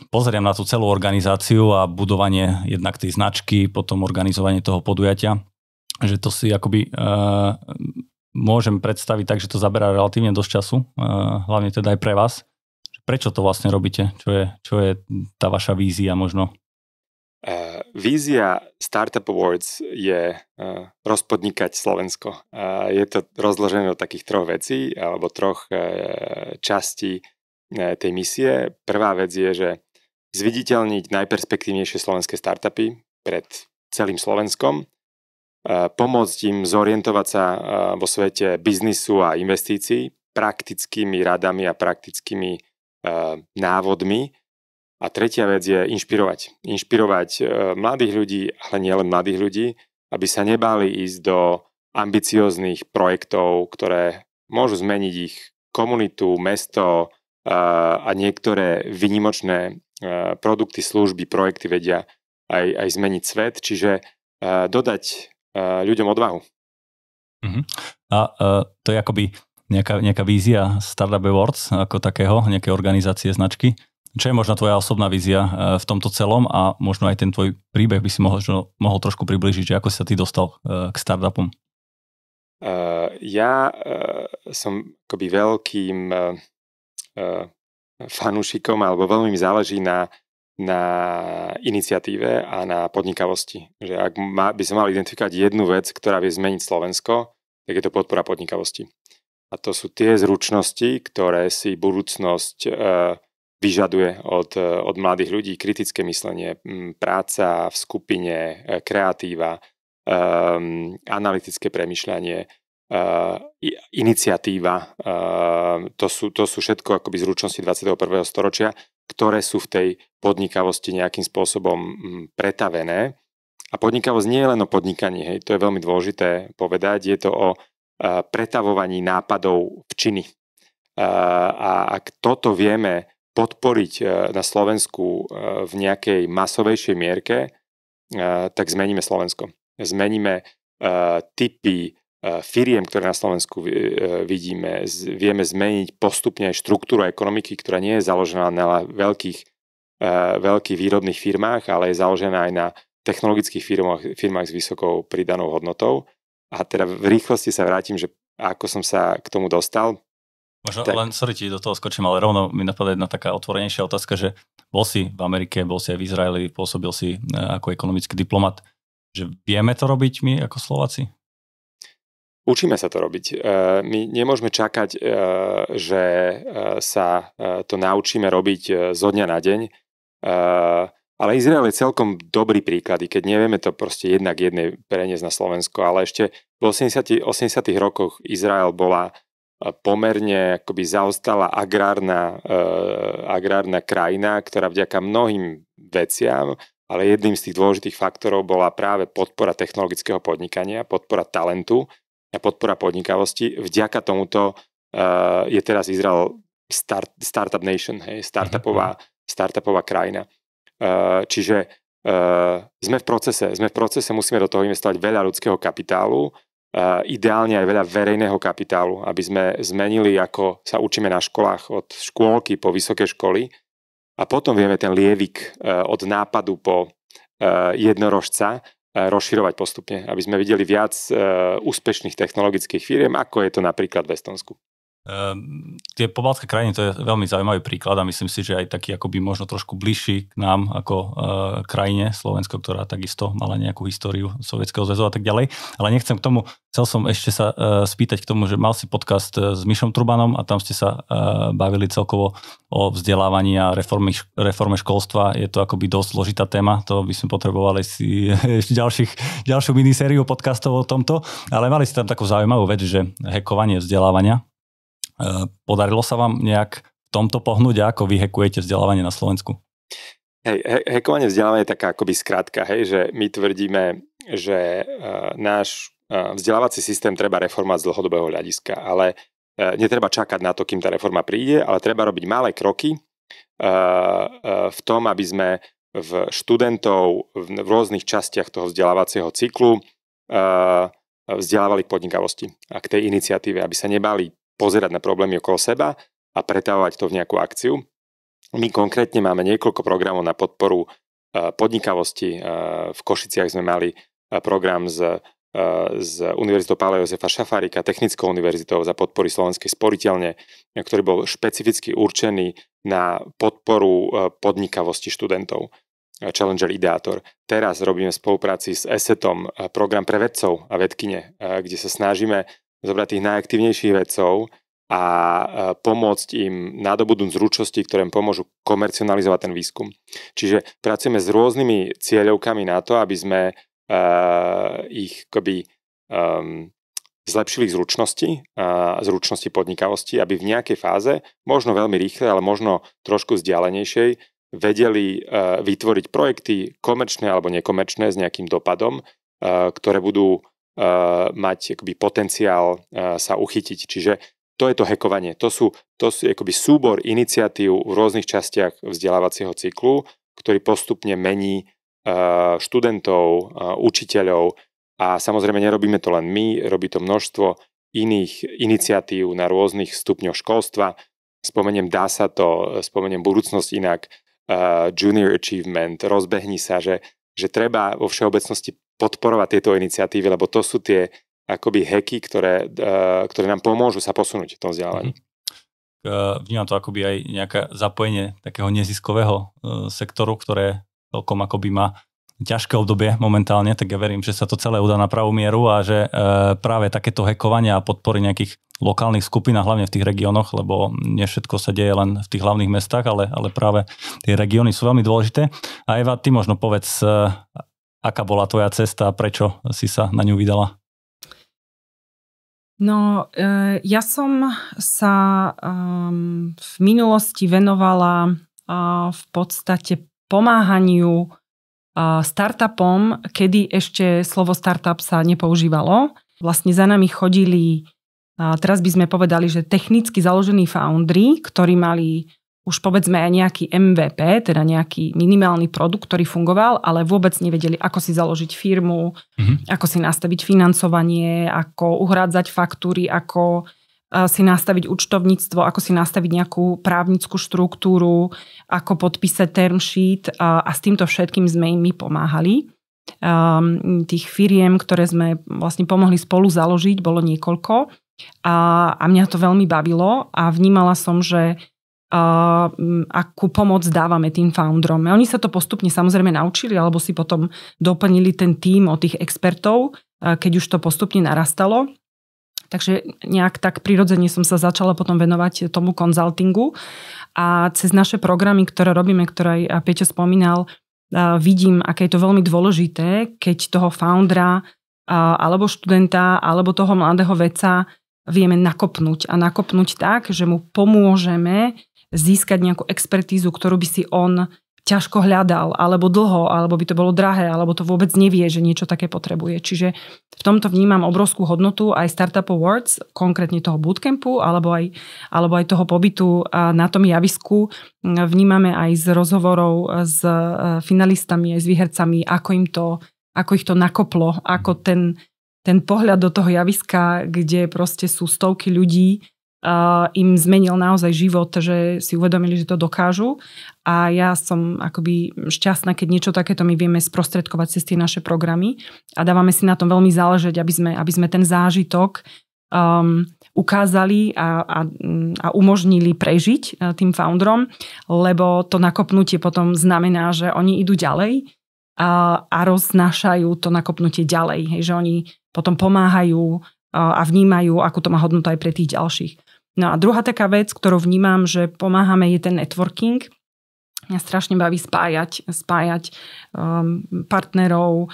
pozriem na tú celú organizáciu a budovanie jednak tej značky, potom organizovanie toho podujatia, že to si akoby eh, môžem predstaviť tak, že to zaberá relatívne dosť času, hlavne teda aj pre vás prečo to vlastne robíte? Čo je, čo je tá vaša vízia možno? Uh, vízia Startup Awards je uh, rozpodnikať Slovensko. Uh, je to rozložené do takých troch vecí alebo troch uh, častí uh, tej misie. Prvá vec je, že zviditeľniť najperspektívnejšie slovenské startupy pred celým Slovenskom, pomôcť im zorientovať sa vo svete biznisu a investícií praktickými radami a praktickými návodmi. A tretia vec je inšpirovať. Inšpirovať e, mladých ľudí, ale nielen mladých ľudí, aby sa nebali ísť do ambicióznych projektov, ktoré môžu zmeniť ich komunitu, mesto e, a niektoré vynimočné e, produkty, služby, projekty vedia aj, aj zmeniť svet, čiže dodať ľuďom odvahu. Uh-huh. A uh, to je akoby nejaká, nejaká vízia Startup Awards ako takého, nejaké organizácie, značky. Čo je možno tvoja osobná vízia e, v tomto celom a možno aj ten tvoj príbeh by si mohol, mohol trošku približiť, že ako si sa ty dostal e, k startupom? Uh, ja uh, som akoby veľkým uh, fanúšikom, alebo veľmi mi záleží na, na iniciatíve a na podnikavosti. Že ak ma, by som mal identifikovať jednu vec, ktorá vie zmeniť Slovensko, tak je to podpora podnikavosti. A to sú tie zručnosti, ktoré si budúcnosť e, vyžaduje od, e, od mladých ľudí. Kritické myslenie, práca v skupine, e, kreatíva, um, analytické premyšľanie, uh, iniciatíva. Uh, to, sú, to sú všetko akoby zručnosti 21. storočia, ktoré sú v tej podnikavosti nejakým spôsobom pretavené. A podnikavosť nie je len o podnikaní, hej, to je veľmi dôležité povedať, je to o pretavovaní nápadov v činy. A ak toto vieme podporiť e, na Slovensku e, v nejakej masovejšej mierke, e, tak zmeníme Slovensko. Zmeníme typy firiem, ktoré na Slovensku vidíme. Vieme zmeniť postupne aj štruktúru ekonomiky, ktorá nie je založená na veľkých, veľkých výrobných firmách, ale je založená aj na technologických firmách, firmách s vysokou pridanou hodnotou a teda v rýchlosti sa vrátim, že ako som sa k tomu dostal. Možno tak... len, sorry, ti do toho skočím, ale rovno mi napadá jedna taká otvorenejšia otázka, že bol si v Amerike, bol si aj v Izraeli, pôsobil si eh, ako ekonomický diplomat, že vieme to robiť my ako Slováci? Učíme sa to robiť. Eh, my nemôžeme čakať, eh, že sa to naučíme robiť zo dňa na deň. Ale Izrael je celkom dobrý príklad, i keď nevieme to proste jednak jednej preniesť na Slovensko, ale ešte v 80. 80 rokoch Izrael bola e, pomerne akoby zaostala agrárna, e, agrárna krajina, ktorá vďaka mnohým veciam, ale jedným z tých dôležitých faktorov bola práve podpora technologického podnikania, podpora talentu a podpora podnikavosti. Vďaka tomuto e, je teraz Izrael start, startup nation, hej, mhm, startupová, mhm. startupová krajina. Eh, čiže eh, sme v procese, sme v procese, musíme do toho investovať veľa ľudského kapitálu, eh, ideálne aj veľa verejného kapitálu, aby sme zmenili, ako sa učíme na školách od škôlky po vysoké školy a potom vieme ten lievik od nápadu po jednorožca rozširovať postupne, aby sme videli viac úspešných technologických firiem, ako je to napríklad v Estonsku. Um, tie pobaltské krajiny, to je veľmi zaujímavý príklad a myslím si, že aj taký akoby možno trošku bližší k nám ako uh, krajine, Slovensko, ktorá takisto mala nejakú históriu Sovietskeho zväzu a tak ďalej. Ale nechcem k tomu, chcel som ešte sa uh, spýtať k tomu, že mal si podcast eh, s Mišom Trubanom a tam ste sa uh, bavili celkovo o vzdelávaní a reforme, reforme školstva. Je to akoby dosť zložitá téma, to by sme potrebovali si ešte ďalších, ďalšiu minisériu podcastov o tomto, ale mali ste tam takú zaujímavú vec, že hekovanie vzdelávania E, podarilo sa vám nejak v tomto pohnúť, ako vy hekujete vzdelávanie na Slovensku? Hej, hekovanie vzdelávanie je taká akoby skrátka. hej, že my tvrdíme, že uh, náš uh, vzdelávací systém treba reformovať z dlhodobého hľadiska, ale uh, netreba čakať na to, kým tá reforma príde, ale treba robiť malé kroky uh, uh, v tom, aby sme v študentov v, v rôznych častiach toho vzdelávacieho cyklu uh, vzdelávali k podnikavosti a k tej iniciatíve, aby sa nebali pozerať na problémy okolo seba a pretávať to v nejakú akciu. My konkrétne máme niekoľko programov na podporu e, podnikavosti. E, v Košiciach sme mali e, program z, z Univerzitou Pála Jozefa Šafárika, Technickou univerzitou za podpory Slovenskej sporiteľne, ktorý bol špecificky určený na podporu podnikavosti študentov. Challenger Ideator. Teraz robíme v spolupráci s ESETom program pre vedcov a vedkine, kde sa snažíme zobrať tých najaktívnejších vedcov a e, pomôcť im nadobudnúť zručnosti, ktoré im pomôžu komercionalizovať ten výskum. Čiže pracujeme s rôznymi cieľovkami na to, aby sme uh, ich akoby, um, zlepšili ich zručnosti, uh, zručnosti podnikavosti, aby v nejakej fáze, možno veľmi rýchle, ale možno trošku vzdialenejšej, vedeli uh, vytvoriť projekty komerčné alebo nekomerčné s nejakým dopadom, uh, ktoré budú Eh, mať akoby, potenciál eh, sa uchytiť. Čiže to je to hekovanie. To sú, to sú akoby súbor iniciatív v rôznych častiach vzdelávacieho cyklu, ktorý postupne mení eh, študentov, učiteľov a samozrejme nerobíme to len my, robí to množstvo iných iniciatív na rôznych stupňoch školstva. Spomeniem Dá sa to, spomeniem Budúcnosť inak, Junior Achievement, Rozbehni sa, že že treba vo všeobecnosti podporovať tieto iniciatívy, lebo to sú tie akoby heky, ktoré, e, ktoré nám pomôžu sa posunúť v tom vzdialení. Mm-hmm vnímam to akoby aj nejaké zapojenie takého neziskového e, sektoru, ktoré celkom akoby má ťažké obdobie momentálne, tak ja verím, že sa to celé udá na pravú mieru a že e, práve takéto hekovania a podpory nejakých lokálnych a hlavne v tých regiónoch, lebo nie všetko sa deje len v tých hlavných mestách, ale, ale práve tie regióny sú veľmi dôležité. A Eva, ty možno povedz, e, aká bola tvoja cesta a prečo si sa na ňu vydala? No, e, ja som sa ehm, v minulosti venovala v podstate pomáhaniu startupom, kedy ešte slovo startup sa nepoužívalo. Vlastne za nami chodili, teraz by sme povedali, že technicky založení foundry, ktorí mali už povedzme aj nejaký MVP, teda nejaký minimálny produkt, ktorý fungoval, ale vôbec nevedeli, ako si založiť firmu, mm-hmm. ako si nastaviť financovanie, ako uhrádzať faktúry, ako si nastaviť účtovníctvo, ako si nastaviť nejakú právnickú štruktúru, ako podpísať term sheet a, a s týmto všetkým sme im my pomáhali. Um, tých firiem, ktoré sme vlastne pomohli spolu založiť, bolo niekoľko a, a mňa to veľmi bavilo a vnímala som, že uh, akú pomoc dávame tým foundrom. Oni sa to postupne samozrejme naučili, alebo si potom doplnili ten tím od tých expertov, keď už to postupne narastalo. Takže nejak tak prirodzene som sa začala potom venovať tomu konzultingu a cez naše programy, ktoré robíme, ktoré aj Peťo spomínal, vidím, aké je to veľmi dôležité, keď toho foundera alebo študenta, alebo toho mladého vedca vieme nakopnúť. A nakopnúť tak, že mu pomôžeme získať nejakú expertízu, ktorú by si on ťažko hľadal, alebo dlho, alebo by to bolo drahé, alebo to vôbec nevie, že niečo také potrebuje. Čiže v tomto vnímam obrovskú hodnotu aj Startup Awards, konkrétne toho bootcampu, alebo aj, alebo aj toho pobytu na tom javisku. Vnímame aj z rozhovorov s e, finalistami, aj s výhercami, ako im to, ako ich to nakoplo, ako ten, ten pohľad do toho javiska, kde proste sú stovky ľudí, uh, im zmenil naozaj život, že si uvedomili, že to dokážu. A ja som akoby šťastná, keď niečo takéto my vieme sprostredkovať cez tie naše programy a dávame si na tom veľmi záležať, aby sme, aby sme ten zážitok um, ukázali a, a, a umožnili prežiť e, tým founderom, lebo to nakopnutie potom znamená, že oni idú ďalej a, a roznášajú to nakopnutie ďalej, hej, že oni potom pomáhajú a vnímajú, akú to má hodnotu aj pre tých ďalších. No a druhá taká vec, ktorú vnímam, že pomáhame, je ten networking. Mňa strašne baví spájať, spájať um, partnerov, um,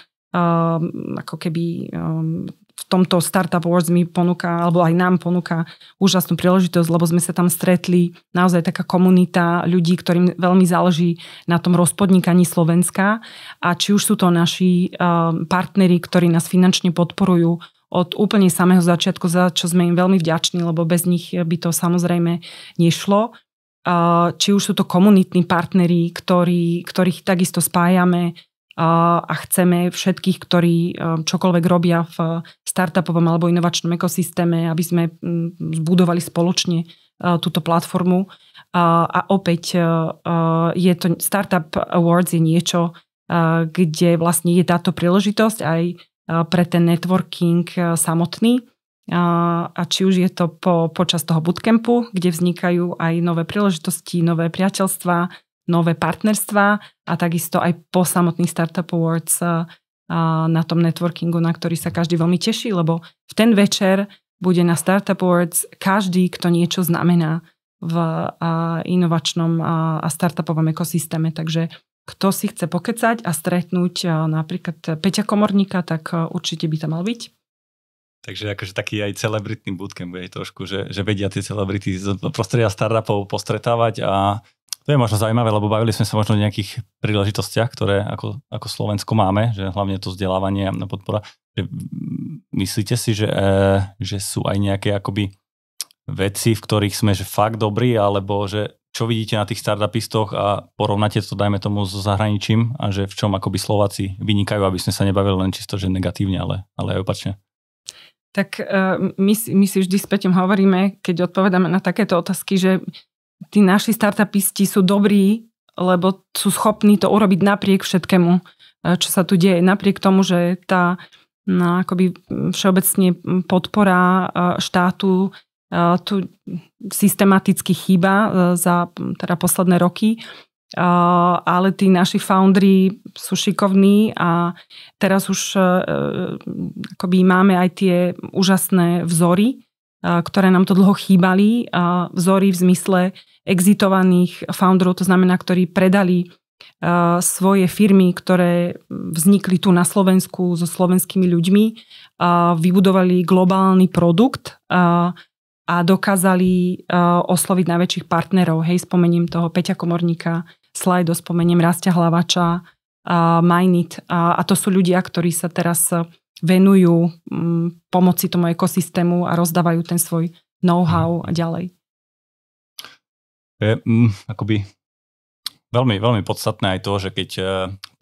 ako keby um, v tomto Startup Wars mi ponúka, alebo aj nám ponúka úžasnú príležitosť, lebo sme sa tam stretli, naozaj taká komunita ľudí, ktorým veľmi záleží na tom rozpodnikaní Slovenska a či už sú to naši um, partneri, ktorí nás finančne podporujú, od úplne samého začiatku, za čo sme im veľmi vďační, lebo bez nich by to samozrejme nešlo. Či už sú to komunitní partneri, ktorí, ktorých takisto spájame a chceme všetkých, ktorí čokoľvek robia v startupovom alebo inovačnom ekosystéme, aby sme zbudovali spoločne túto platformu. A opäť je to Startup Awards je niečo, kde vlastne je táto príležitosť aj pre ten networking samotný. A či už je to po, počas toho bootcampu, kde vznikajú aj nové príležitosti, nové priateľstva, nové partnerstva a takisto aj po samotných Startup Awards na tom networkingu, na ktorý sa každý veľmi teší, lebo v ten večer bude na Startup Awards každý, kto niečo znamená v inovačnom a startupovom ekosystéme. Takže kto si chce pokecať a stretnúť e, napríklad Peťa Komorníka, tak e, určite by tam mal byť. Takže akože taký aj celebritný bootcamp bude trošku, že, že vedia tie celebrity z prostredia startupov postretávať a to je možno zaujímavé, lebo bavili sme sa možno o nejakých príležitostiach, ktoré ako, ako Slovensko máme, že hlavne to vzdelávanie a podpora. Že myslíte si, že, e, že sú aj nejaké akoby veci, v ktorých sme že fakt dobrí, alebo že čo vidíte na tých startupistoch a porovnáte to, dajme tomu, so zahraničím a že v čom akoby Slováci vynikajú, aby sme sa nebavili len čisto, že negatívne, ale, ale aj opačne. Tak e, my, my si vždy s Peťom hovoríme, keď odpovedáme na takéto otázky, že tí naši startupisti sú dobrí, lebo sú schopní to urobiť napriek všetkému, e, čo sa tu deje. Napriek tomu, že tá no, akoby všeobecne podpora e, štátu tu systematicky chýba za teda posledné roky, ale tí naši foundry sú šikovní a teraz už akoby máme aj tie úžasné vzory, ktoré nám to dlho chýbali, vzory v zmysle exitovaných founderov, to znamená, ktorí predali svoje firmy, ktoré vznikli tu na Slovensku so slovenskými ľuďmi, vybudovali globálny produkt, a dokázali uh, osloviť najväčších partnerov. Hej, spomením toho Peťa Komorníka, Slajdo, spomením Rastia Hlavača, uh, Majnit. Uh, a to sú ľudia, ktorí sa teraz venujú um, pomoci tomu ekosystému a rozdávajú ten svoj know-how a ďalej. je mm, akoby veľmi, veľmi podstatné aj to, že keď uh,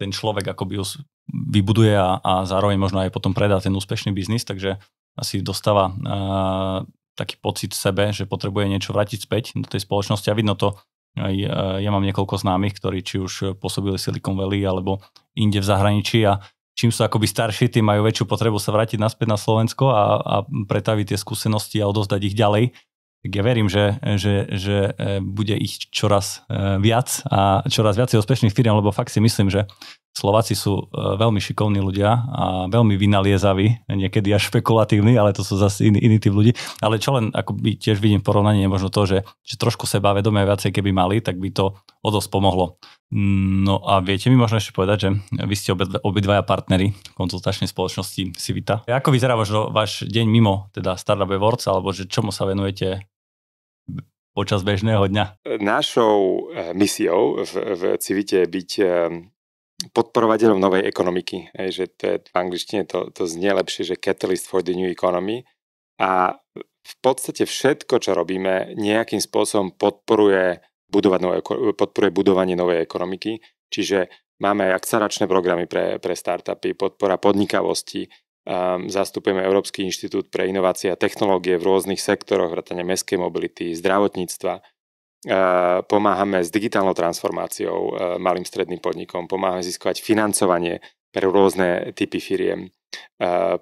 ten človek akoby us- vybuduje a, a zároveň možno aj potom predá ten úspešný biznis, takže asi dostáva uh, taký pocit v sebe, že potrebuje niečo vrátiť späť do tej spoločnosti a vidno to aj, e, ja mám niekoľko známych, ktorí či už pôsobili Silicon Valley alebo inde v zahraničí a čím sú akoby starší, tým majú väčšiu potrebu sa vrátiť naspäť na Slovensko a, a pretaviť tie skúsenosti a odozdať ich ďalej. Tak ja verím, že, že, že e, bude ich čoraz e, viac a čoraz viac úspešných firiem, lebo fakt si myslím, že Slováci sú e, veľmi šikovní ľudia a veľmi vynaliezaví, niekedy až špekulatívni, ale to sú zase iní iní tí ľudí. Ale čo len by tiež vidím porovnanie, je možno to, že, že trošku seba vedomia viacej keby mali, tak by to o dosť pomohlo. No a viete mi možno ešte povedať, že vy ste obidvaja partnery konzultačnej spoločnosti Civita. Ako vyzerá možno váš deň mimo teda Startup Awards, alebo že čomu sa venujete počas bežného dňa? Našou e, misiou v, v Civite je byť e, podporovateľom novej ekonomiky. Hej, že to je, v angličtine to, to znie lepšie, že catalyst for the new economy. A v podstate všetko, čo robíme, nejakým spôsobom podporuje, budovať nové, podporuje budovanie novej ekonomiky. Čiže máme akceleračné programy pre, pre startupy, podpora podnikavosti, um, zastupujeme Európsky inštitút pre inovácie a technológie v rôznych sektoroch, vrátane mestskej mobility, zdravotníctva – pomáhame s digitálnou transformáciou e, malým stredným podnikom, pomáhame získovať financovanie pre rôzne typy firiem,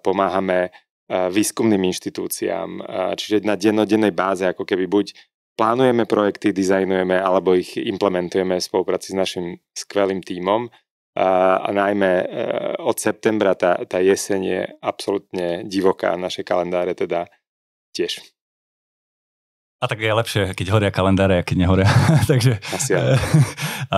pomáhame e, výskumným inštitúciám, čiže na dennodennej báze ako keby buď plánujeme projekty, dizajnujeme alebo ich implementujeme v spolupráci s našim skvelým tímom a najmä e, od septembra tá, tá jeseň je absolútne divoká, naše kalendáre teda tiež. A tak je lepšie, keď horia kalendáre, a keď nehoria. Takže Asi, a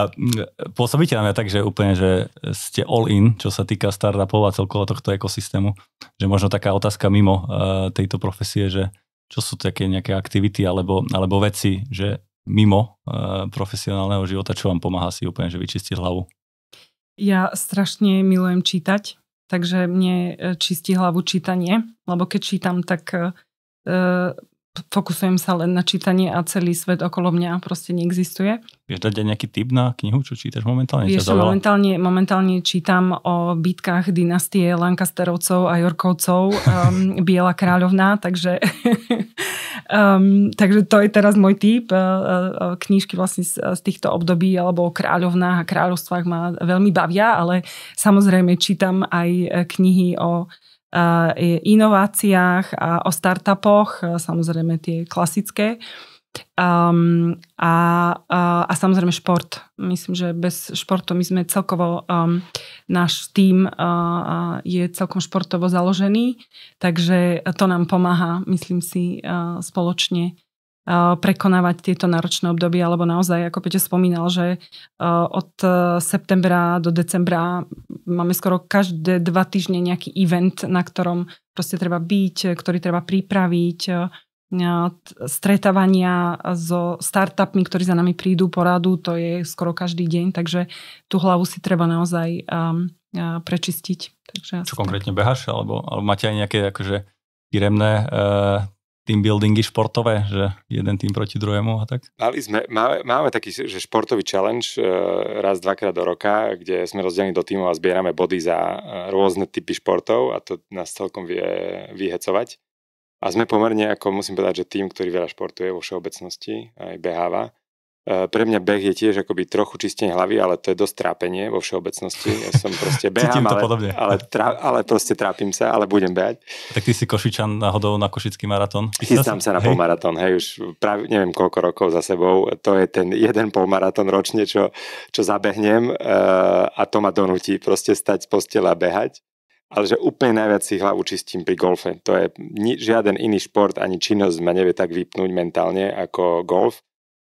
pôsobíte na mňa tak, že úplne, že ste all in, čo sa týka startupov a celkovo tohto ekosystému. Že možno taká otázka mimo uh, tejto profesie, že čo sú také nejaké aktivity alebo, alebo veci, že mimo uh, profesionálneho života, čo vám pomáha si úplne, že vyčistiť hlavu? Ja strašne milujem čítať, takže mne e, čistí hlavu čítanie, lebo keď čítam, tak uh, fokusujem sa len na čítanie a celý svet okolo mňa proste neexistuje. Vieš dať aj nejaký tip na knihu, čo čítaš momentálne? Vieš, momentálne, momentálne čítam o bitkách dynastie Lancasterovcov a Jorkovcov, um, Biela kráľovná, takže, um, takže to je teraz môj typ. Uh, uh, knižky vlastne z, z týchto období alebo o kráľovnách a kráľovstvách ma veľmi bavia, ale samozrejme čítam aj eh, knihy o inováciách a o startupoch, samozrejme tie klasické. Um, a, a, a samozrejme šport. Myslím, že bez športu my sme celkovo, um, náš tím uh, je celkom športovo založený, takže to nám pomáha, myslím si, uh, spoločne prekonávať tieto náročné obdobie, alebo naozaj, ako Peťo spomínal, že e, od e, septembra do decembra máme skoro každé dva týždne nejaký event, na ktorom proste treba byť, ktorý treba pripraviť, e, stretávania so startupmi, ktorí za nami prídu poradu, to je skoro každý deň, takže tú hlavu si treba naozaj prečistiť. Takže Čo konkrétne tak. behaš? Alebo, alebo máte aj nejaké akože firemné uh team buildingy športové, že jeden tým proti druhému a tak? Mali sme, máme, máme taký že športový challenge e, raz, dvakrát do roka, kde sme rozdelení do týmov a zbierame body za e, rôzne typy športov a to nás celkom vie vyhecovať. A sme pomerne, ako musím povedať, že tým, ktorý veľa športuje vo všeobecnosti, aj beháva, E, pre mňa beh je tiež akoby trochu čistenie hlavy, ale to je dosť trápenie vo všeobecnosti. Ja som proste behám, to ale, podobne. ale, tra, ale proste trápim sa, ale budem behať. Tak ty si Košičan náhodou na Košický maratón? Chystám sa na hej. polmaratón, hej, už práve neviem koľko rokov za sebou. To je ten jeden polmaratón ročne, čo, čo zabehnem uh, a to ma donúti proste stať z postela behať ale že úplne najviac si hlavu čistím pri golfe. To je ni, žiaden iný šport ani činnosť ma nevie tak vypnúť mentálne ako golf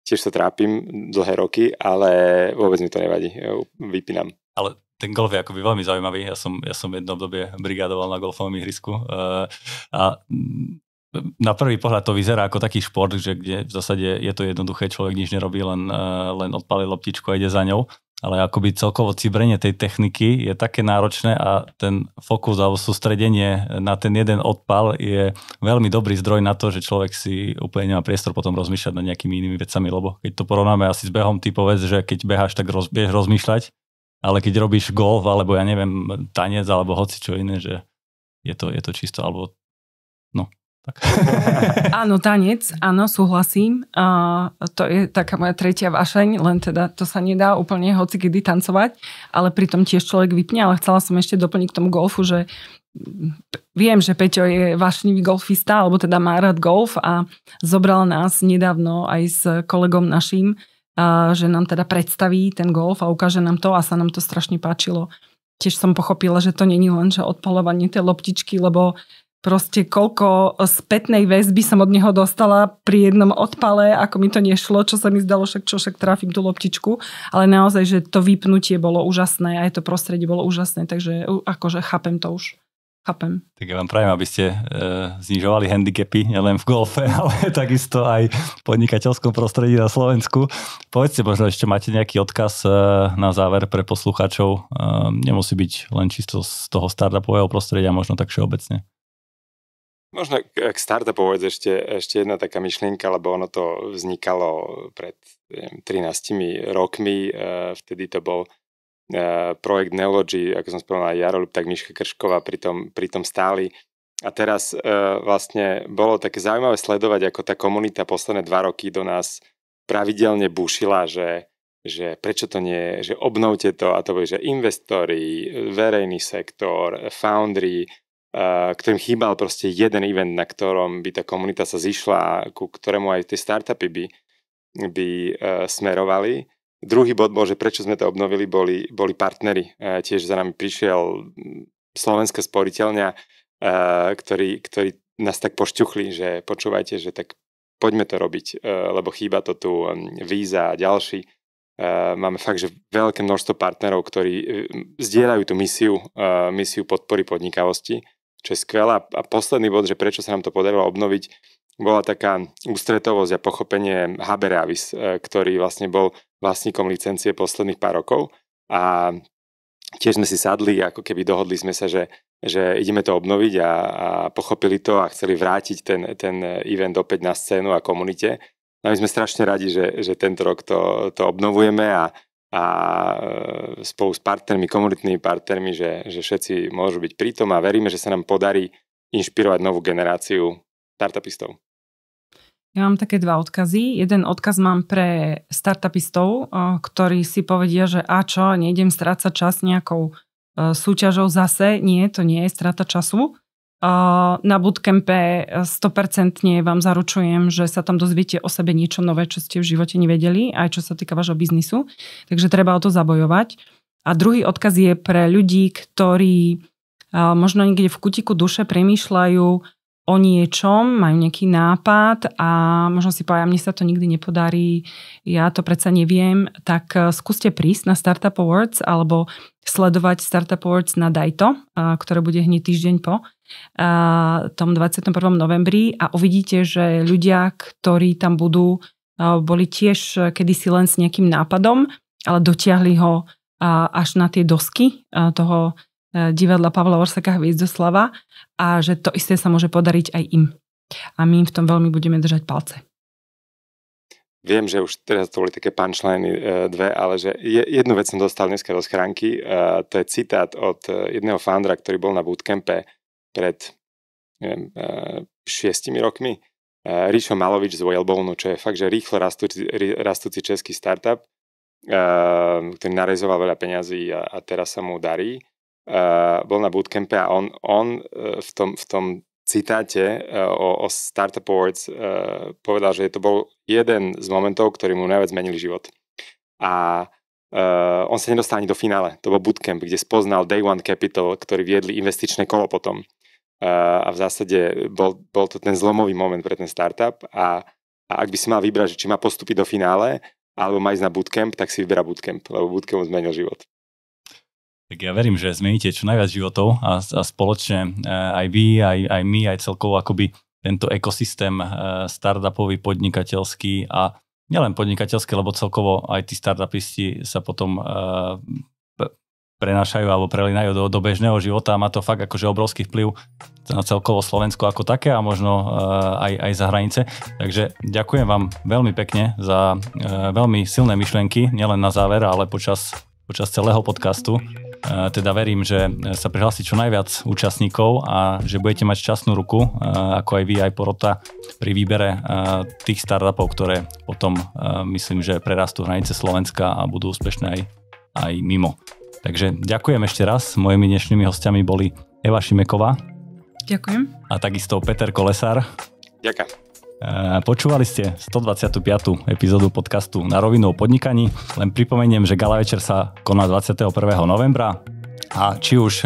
tiež sa trápim dlhé roky, ale vôbec mi to nevadí, vypínam. Ale ten golf je akoby veľmi zaujímavý. Ja som, ja som jedno obdobie brigádoval na golfovom ihrisku eh, a mm, na prvý pohľad to vyzerá ako taký šport, že kde v zásade je to jednoduché, človek nič nerobí, len, eh, len odpali loptičku a ide za ňou ale akoby celkovo cibrenie tej techniky je také náročné a ten fokus alebo sústredenie na ten jeden odpal je veľmi dobrý zdroj na to, že človek si úplne nemá priestor potom rozmýšľať nad nejakými inými vecami, lebo keď to porovnáme asi s behom, ty povedz, že keď beháš, tak roz, vieš rozmýšľať, ale keď robíš golf alebo ja neviem, tanec alebo hoci čo iné, že je to, je to čisto, alebo no, tak. áno, tanec, áno, súhlasím. A to je taká moja tretia vášeň, len teda to sa nedá úplne hoci kedy tancovať, ale pritom tiež človek vypne, ale chcela som ešte doplniť k tomu golfu, že viem, že Peťo je vášnivý golfista, alebo teda má rád golf a zobral nás nedávno aj s kolegom naším, a že nám teda predstaví ten golf a ukáže nám to a sa nám to strašne páčilo tiež som pochopila, že to není len, že odpalovanie tej loptičky, lebo proste koľko spätnej väzby som od neho dostala pri jednom odpale, ako mi to nešlo, čo sa mi zdalo, však čo však trafím tú loptičku, ale naozaj, že to vypnutie bolo úžasné a aj to prostredie bolo úžasné, takže akože chápem to už. Chápem. Tak ja vám prajem, aby ste e, znižovali handicapy nielen v golfe, ale takisto aj v podnikateľskom prostredí na Slovensku. Povedzte možno ešte, máte nejaký odkaz e, na záver pre poslucháčov? E, nemusí byť len čisto z toho startupového prostredia, možno tak všeobecne. Možno k startupovec ešte, ešte jedna taká myšlienka, lebo ono to vznikalo pred neviem, 13 rokmi, e, vtedy to bol e, projekt Neology, ako som spomínal Jarolub, tak Miška Kršková pri tom, pri tom stáli. A teraz e, vlastne bolo také zaujímavé sledovať, ako tá komunita posledné dva roky do nás pravidelne bušila, že, že prečo to nie, že obnovte to a to bude, že investori, verejný sektor, foundry, ktorým chýbal proste jeden event, na ktorom by tá komunita sa zišla, a ku ktorému aj tie startupy by, by e, smerovali. Druhý bod bol, že prečo sme to obnovili, boli, boli partnery. E, tiež za nami prišiel mm, Slovenská sporiteľňa, ktorý, e, ktorý nás tak pošťuchli, že počúvajte, že tak poďme to robiť, lebo chýba to tu mm, víza a ďalší. Máme fakt, že veľké množstvo partnerov, ktorí zdieľajú tú misiu, misiu podpory podnikavosti čo je skvelé. A posledný bod, že prečo sa nám to podarilo obnoviť, bola taká ústretovosť a pochopenie Haberavis, e, ktorý vlastne bol vlastníkom licencie posledných pár rokov a tiež sme si sadli, ako keby dohodli sme sa, že, že ideme to obnoviť a, a pochopili to a chceli vrátiť ten, ten event opäť na scénu a komunite. No a my sme strašne radi, že, že tento rok to, to obnovujeme a a e, spolu s partnermi, komunitnými partnermi, že, že všetci môžu byť prítom a veríme, že sa nám podarí inšpirovať novú generáciu startupistov. Ja mám také dva odkazy. Jeden odkaz mám pre startupistov, e, ktorí si povedia, že a čo, nejdem strácať čas nejakou e, súťažou zase. Nie, to nie je strata času. Na bootcampe 100% e, vám zaručujem, že sa tam dozviete o sebe niečo nové, čo ste v živote nevedeli, aj čo sa týka vášho biznisu. Takže treba o to zabojovať. A druhý odkaz je pre ľudí, ktorí e, možno niekde v kutiku duše premýšľajú, o niečom, majú nejaký nápad a možno si povedia, mne sa to nikdy nepodarí, ja to predsa neviem, tak eh, skúste prísť na Startup Awards alebo sledovať Startup Awards na Dajto, eh, ktoré bude hneď týždeň po eh, tom 21. novembri a uvidíte, že ľudia, ktorí tam budú, boli tiež kedysi len s nejakým nápadom, ale dotiahli ho až na tie dosky toho E, divadla Pavla Orsaka Hviezdoslava a že to isté sa môže podariť aj im. A my im v tom veľmi budeme držať palce. Viem, že už teraz to boli také punchline e, dve, ale že jednu vec som dostal dneska do schránky. E, to je citát od jedného foundera, ktorý bol na bootcampe pred neviem, šiestimi rokmi. Ríšo Malovič z Whalebone, čo je fakt, že rýchlo rastúci, rastúci český startup, ktorý narezoval veľa peňazí a, a teraz sa mu darí uh, bol na bootcampe a on, on uh, v, tom, v tom citáte uh, o, o Startup Awards uh, povedal, že to bol jeden z momentov, ktorý mu najviac zmenil život. A uh, on sa nedostal ani do finále. To bol bootcamp, kde spoznal Day One Capital, ktorý viedli investičné kolo potom. Uh, a v zásade bol, bol to ten zlomový moment pre ten startup a, a ak by si mal vybrať, či má postúpiť do finále alebo má ísť na bootcamp, tak si vyberá bootcamp, lebo bootcamp zmenil život. Tak ja verím, že zmeníte čo najviac životov a, a spoločne e, aj vy, aj, aj my, aj celkovo akoby tento ekosystém e, startupový, podnikateľský a nielen podnikateľský, lebo celkovo aj tí startupisti sa potom e, prenášajú alebo prelinajú do, do bežného života a má to fakt akože obrovský vplyv na celkovo Slovensko ako také a možno aj, aj za hranice. Takže ďakujem vám veľmi pekne za veľmi silné myšlienky, nielen na záver, ale počas, počas celého podcastu. Teda verím, že e, sa prihlási čo najviac účastníkov a že budete mať šťastnú ruku, e, ako aj vy, aj porota pri výbere e, tých startupov, ktoré potom myslím, že prerastú hranice Slovenska a budú úspešné aj, aj mimo. Takže ďakujem ešte raz. Mojimi dnešnými hostiami boli Eva Šimeková. Ďakujem. A takisto Peter Kolesár. Ďakujem. E, počúvali ste 125. epizódu podcastu Na rovinu o podnikaní. Len pripomeniem, že gala večer sa koná 21. novembra a či už e,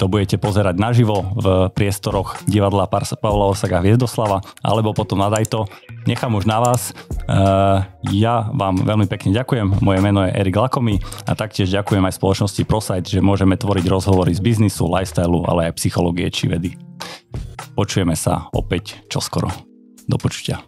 to budete pozerať naživo v priestoroch divadla Pavla Orsaga Hviezdoslava alebo potom na Dajto, nechám už na vás. E, ja vám veľmi pekne ďakujem. Moje meno je Erik Lakomi a taktiež ďakujem aj spoločnosti ProSite, že môžeme tvoriť rozhovory z biznisu, lifestylu, ale aj psychológie či vedy. Počujeme sa opäť čoskoro. Do počutia.